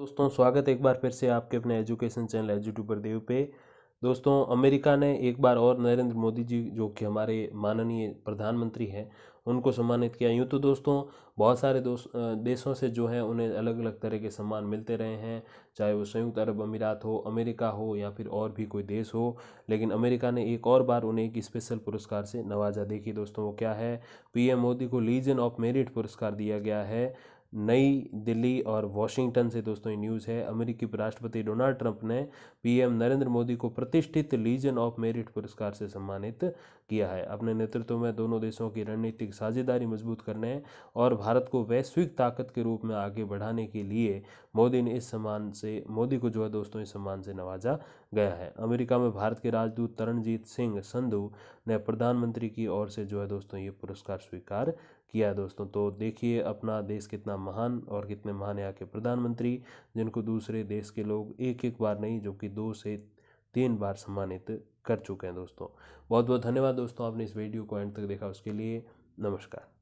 दोस्तों स्वागत एक बार फिर से आपके अपने एजुकेशन चैनल एजुट्यूबर देव पे दोस्तों अमेरिका ने एक बार और नरेंद्र मोदी जी जो कि हमारे माननीय प्रधानमंत्री हैं उनको सम्मानित किया यूँ तो दोस्तों बहुत सारे दोस्त देशों से जो है उन्हें अलग अलग तरह के सम्मान मिलते रहे हैं चाहे वो संयुक्त अरब अमीरात हो अमेरिका हो या फिर और भी कोई देश हो लेकिन अमेरिका ने एक और बार उन्हें एक स्पेशल पुरस्कार से नवाजा देखिए दोस्तों वो क्या है पीएम मोदी को लीजन ऑफ मेरिट पुरस्कार दिया गया है नई दिल्ली और वॉशिंगटन से दोस्तों ये न्यूज़ है अमेरिकी राष्ट्रपति डोनाल्ड ट्रंप ने पीएम नरेंद्र मोदी को प्रतिष्ठित लीजन ऑफ मेरिट पुरस्कार से सम्मानित किया है अपने नेतृत्व में दोनों देशों की रणनीतिक साझेदारी मजबूत करने और भारत को वैश्विक ताकत के रूप में आगे बढ़ाने के लिए मोदी ने इस सम्मान से मोदी को जो है दोस्तों इस सम्मान से नवाजा गया है अमेरिका में भारत के राजदूत तरणजीत सिंह संधु ने प्रधानमंत्री की ओर से जो है दोस्तों ये पुरस्कार स्वीकार किया दोस्तों तो देखिए अपना देश कितना महान और कितने महान यहाँ के प्रधानमंत्री जिनको दूसरे देश के लोग एक एक बार नहीं जो कि दो से तीन बार सम्मानित कर चुके हैं दोस्तों बहुत बहुत धन्यवाद दोस्तों आपने इस वीडियो को एंड तक देखा उसके लिए नमस्कार